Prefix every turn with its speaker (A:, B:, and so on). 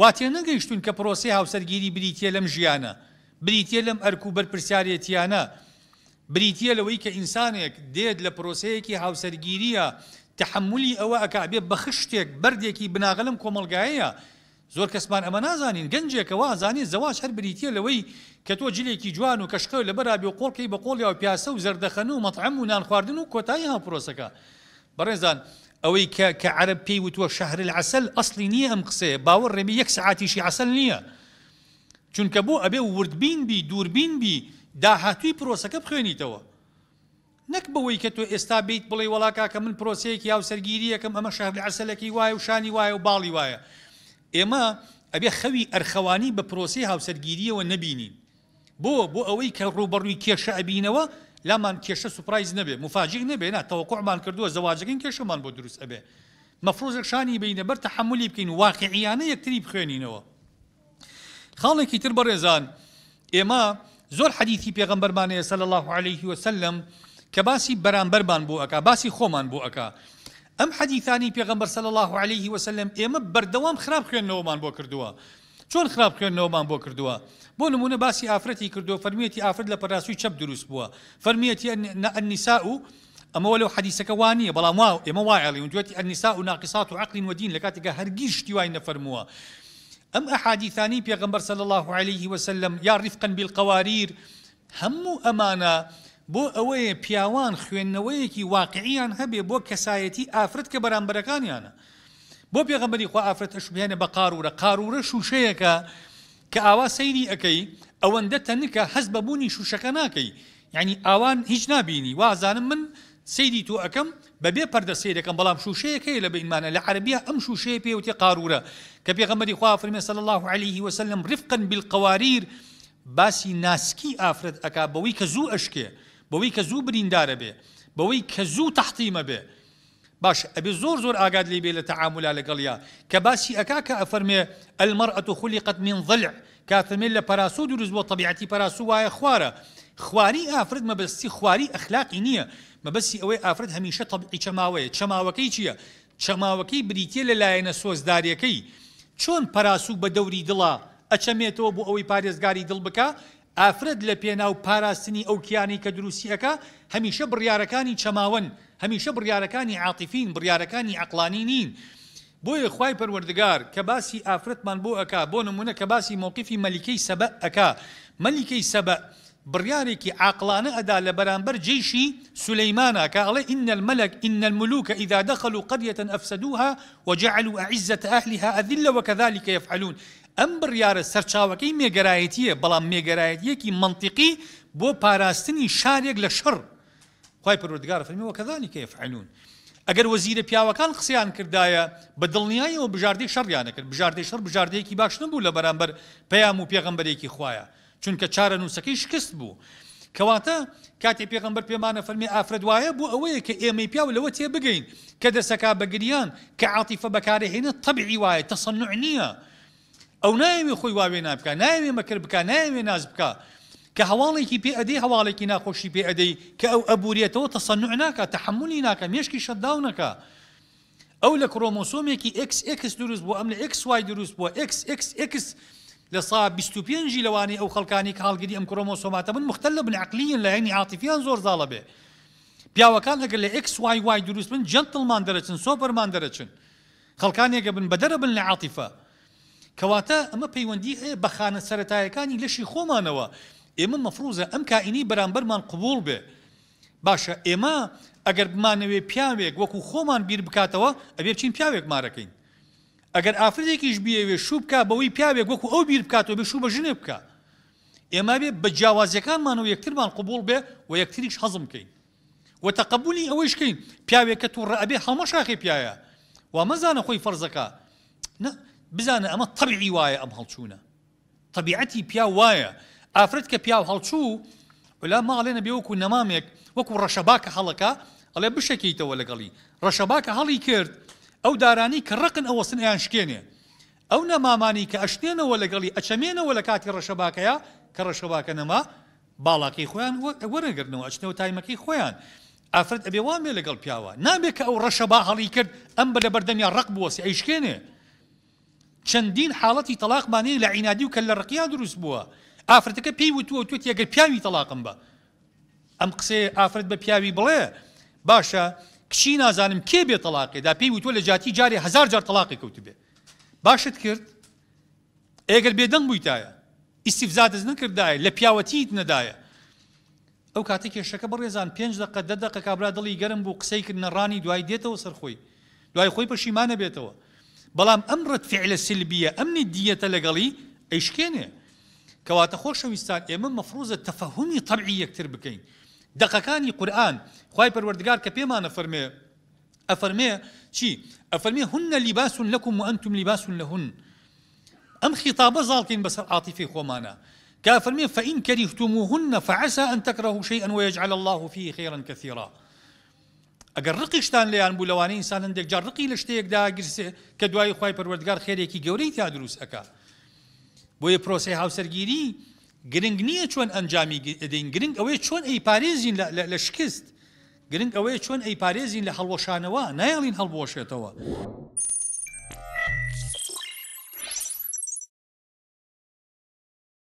A: واتێ نەگەیشتون کە پرۆسی هاوسەرگیری بریتە لەم ژیانە بریتە لەم ئەرک و بەرپرسیارەتیانە بریتە لەوەی کە ئینسانێک دێت لە پرۆسەیەکی هاوسەرگیریە تحملی ئەوە ئەکابێ بە خشتێک بردێکی بناغلم کۆمەلگایەیە زۆر کەسمان ئەمە نازانین گەنجێکەوە ئازانین زەواش هەر بریتە لەوەی کە تۆ جلێکی جوان و کەشقە لە بەرابی و قۆڵکەی بە قۆڵیا و پیاسە و زەردەخەن و مەطعم و نان خواردن و کۆتایی هاوپۆسەکە بەڕێزان ئەوەی کە کە عرب پێی وتوە شەهر العسل ئەسلی نییە ئەم قسەیە باوە ڕێمی یەک سعاتیشی عسل نییە چونکە بۆ ئەبێ وردبین بی دووربین بی داهاتوی پرۆسەکە بخوێنیتەوە نەک بەوەی کە تۆ ئێستا بیت بڵێ وڵاککە من پرۆسەیەکی یاو سەرگیریەکەم ئەمە شەهر عسلەکی وایە و شانی وایە و باڵی وایە ئێمە ئەبێ خەوی ئەرخەوانی بە پرۆسی هاوسەرگیریەوە نبینین بۆ بۆ ئەوەی کە ڕوبڕووی کێشە ئەبینەوە لامان کێشە سوپرایز نبي مفاجئ نەبێ نا تەوەقعمان کردووە زەواجەکەین کێشەمان بۆ ابي مفروض مەفرۆزێک شانی بینە بەر تەحملی بکەین يكتري بخينينه بخوێنینەوە خاڵێکی تر اما زور حديثي حەدیثی پێغەمبەرمانەیە صلى الله عليه وسلم كباسي بران بەرامبەرمان بو اكا باسي خۆمان بو اكا ام حديثاني پێغەمبەر صلى الله عليه وسلم ئێمە خراب خراپ مان بو كردوا چۆن خراب بۆ کردووە بۆ نمونە باسی ئافرەتی کردو فەرمیەتی ئافرد لە پەراسووی چەپ دروست بووە فەرمیەتی ئەنیسا و ئەمەوە لەو حەدیسەکە وانە بەڵام مو ئێمە وایڵی و دوێتی ئەنیسا و ناقیسات و عقلین ودین لە کاتێکگە هەرگیش شتیوای نەفەرمووە ئەم ئەحادیثانی پێغمبەر صلی الله عليه وسلم یا ریفقا بالقواریر هەموو ئەمانە بۆ ئەوەیە پیاوان خوێندنەوەیەکی واقعیان بو كسايتي کەسایەتی كبران کە بەرامبەرەکانیانە بۆ پێغەمەری خوا ئافرەتە شوبیانە بە قارورە قارورە شوشەیەکە کە ئاوا سەیری ئەەکەی ئەوەندە تەنکە هەز بەبوونی شوشەکە ناکەی یعنی ئاوان هیچ نبینی وازانم من سەیری تۆ ئەەکەم بەبێ پەردە سیرەکەم بەڵام شوشەیەەکەی لە بەیمانە لە عربیە ئەم شوشەیە پێوتی قارورە کە پێغەمەری خوا فرمێ سل الله عليه وسلم رفقن بالقواریر باسی ناسکی ئافرەت ئەکا بەوەی کە زوو ئەشکێ بەوەی کە زوو بریندارە بێ بەوەی کە زوو تحتیمە بێ باش ئەبێ زۆر زۆر ئاگاد لێ بێ لە تەعااملا لەگەڵیا کە باسی ئەکا کە ئەفەرمێ ئەلمەرأەت و خولی قەت من ظلع کاتەمێن لە پەراسو دروست بۆ طبیعەتی پەراسو وایە خوارە خواری ئافرد مەبستی خواری ئەخلاقی نییە مەبەستی ئەوەی ئافرد هەمیشە طبعی چەماوەیە چەماوەکەی چییە؟ چەماوەکەی بریتە لەلایەنە سۆزداریەکەی چۆن پەراسو بە دەوری دڵە ئەچەمێتەوە بۆ ئەوەی پارێزگاری دڵ بکە افرد لپیناو پاراستنی اوکیانی که دروسی اکا همیشه بریارکانی چماون همیشه بریارکانی عاطفین بریارکانی عقلانینین بوی خوای خی پەروەردگار کە باسی ئافرەتمان بۆ ئەک بۆ نمونە کە باسی مووقفی مەلیکەی سەبە ئەک مەلیکەی سەبە بڕیارێکی عقلانە ئەدا لە بەرامبەر جیشی إن الملك إن الملوك إذا دخلوا قرية أفسدوها وجعلوا أعزة أهلها أذلة وكذلك يفعلون ئەم بڕیاە سەرچاوەکەی مێگەرایەتیە بەڵام مێگەرایەتیەکی منطقی بۆ پاراستنی شارێک لە شڕ خی پرۆردگار فەرمیەوە کەدانی کە فعلون. ئەگەر وەزیرە پیاوەکان قسەیان کردایە بە دڵنیایەوە بژاردەی شەڕیانەکرد بژاردەی شەر بژاردەیەکی باش نبوو لە بەرامبەر پەیام و پێغمبەرێکی خویە چونکە چارە نووسەکەی شکست بوو. کەواتە کاتێک پێغمبەر پێمانە فەرمی ئافرەت وایە بۆ ئەوەیە کە ئێمەی پیاو لەوە تێ بگەین کە دەسەکە بەگریان کە عاتیفە بەکارهێنە تەبعی وایە تەسەنوع نییە. ئەو نایوێ خۆی واوێ نابکە نایوێ مەکرد بکە نایوێ ناز بکە کە هەواڵێکی پێ ئەدەی هەواڵێکی ناخۆشی پێ ئەدەی کە ئەو ئەبوریەتەوە تەسەنوع ناکە تەحملی ناکە مێشکی شەداو نەکە ئەو لە کرۆمۆسۆمێکی XX دروست بۆ ئەم لە XY دروست بۆ XXX لە سا 25 لەوانی ئەو خەڵکانی کاڵگیری ئەم کرۆمۆسۆماتە من مختل لە بن عقلین لە ینی عاتفیان زۆر زاڵە بێ پیاوەکان لەگەر لە XYY دروست بن جنتڵمان دەرەچن سۆپەرمان دەرەچن خەڵکانێکە بن بەدەرە بن لە عاتیفە کەواتە ئەمە پەیوەندی هەیە بە خانە سەتایەکانی لەشی خۆمانەوە ئێمە مەفروزە ئەم کائینی بەرامبەرمان قوبول بێ باشە ئێمە ئەگەر بمانەوێ پیاوێک وەکو خۆمان بیر بکاتەوە ئەبێ چین پیاوێک مارەکەین ئەگەر ئافرێکیش بیاوێ شو بکە بەوەی پیاوێک وەکو ئەو بیر بکاتەوە بێ شو بە ژنێ بکە ئێمە بێ بە جیاوازەکانمان و یەکترمان قوبول بێ و یەکتریش حەزم بکەین وتەقبولی ئەوەیشکەین پیاوێکە تو ڕەبێ هەمە شاخی پیاە و مەزانە خۆی فەرزەکە بزانە ئەمە تەبیعی وایە ئەم هەڵچوونە تەبیعەتی پیا وایە ئافرەت کە پیا هەڵچوو ولا ماڵێنە بێوەکو نەمامێک وەکو ڕەشەباکە هەڵەکە ئەڵێ بشەکەیتەوە لەگەڵی ڕەشەباکە هەڵی کرد ئەو دارانی کە ڕقن ئەوە سنیان شکێنێ ئەو نەمامانی کە ئەشتێنەوە لەگەڵی ئەچەمێنەوە لە کاتی ڕەشەباکەیە کە ڕەشەباکە نەما باڵاقی خۆیان وەرەگرنەوە ئەچنەوە تایمەکەی خۆیان ئافرەت ئەبێوامێ لەگەڵ پیاوە نابێت کە ئەو ڕەشەبا هەڵی کرد ئەم بە لە بەردەمیان ڕق بوەسی ئەیشکێنێ چەندین حاڵەتی تەلاقمانەیە لە عینادی و کە لە ڕقییا دروست بووە ئافرەتەکە پێی وتووە توێت یەگەر پیاوی تەلاقم بە ئەم قسێ ئافرەت بە پیاوی بڵێ باشە کچی نازانم کێ بێ تەلاقیدا پێی وتوە لە جاتی جارێ هزار جار تەلاقی کەوت بێ باشت کرد ئێگەر بێدەنگ بوویتایە ئیسیفزادز نکردایە لە پیاوەتیت نەدایە ئەو کاتی کێشەکە بڕێزان پێنج دقە دەدەقە کابرا دڵی گەرم بوو قسەی کرد نەڕانی دوای دێتەوە سەرخۆی دوای خۆی پەشیمانە بێتەوە بلام امرت فعل سلبيه امن الديه لغلي ايش ئەیشکێنێ كواتا خوش ويستان اما تەفەهومی تفهمي طبعي يكتر بكين قورآن قران پەروەردگار کە پێمانە فەرمێ ئەفەرمێ چی شي هونە هن لباس لكم وانتم لباس لهن ام خطاب خیتابە بس بەسەر عاتیفی خۆمانە كافر فإن كرهتموهن فعسى أن تكرهوا شيئا ويجعل الله فيه خيرا كثيرا ئەگەر ڕقیشتان لیان بوو لەوانەی ئینسان هەندێک جار ڕقی لە شتێکدا گرسێ کە دوای خی پەروەردگار خێرێکی گەورەی تا دروستەکە بۆیە پرۆسی هاوسەرگیری گرنگ نییە چۆن ئەنجامی دەین گرنگ ئەوەیە چۆن ئەی پارێزین لە شکست گرنگ ئەوەیە چۆن ئەی پارێزین لە هەڵوەشانەوە نایڵین هەڵبۆشێتەوە.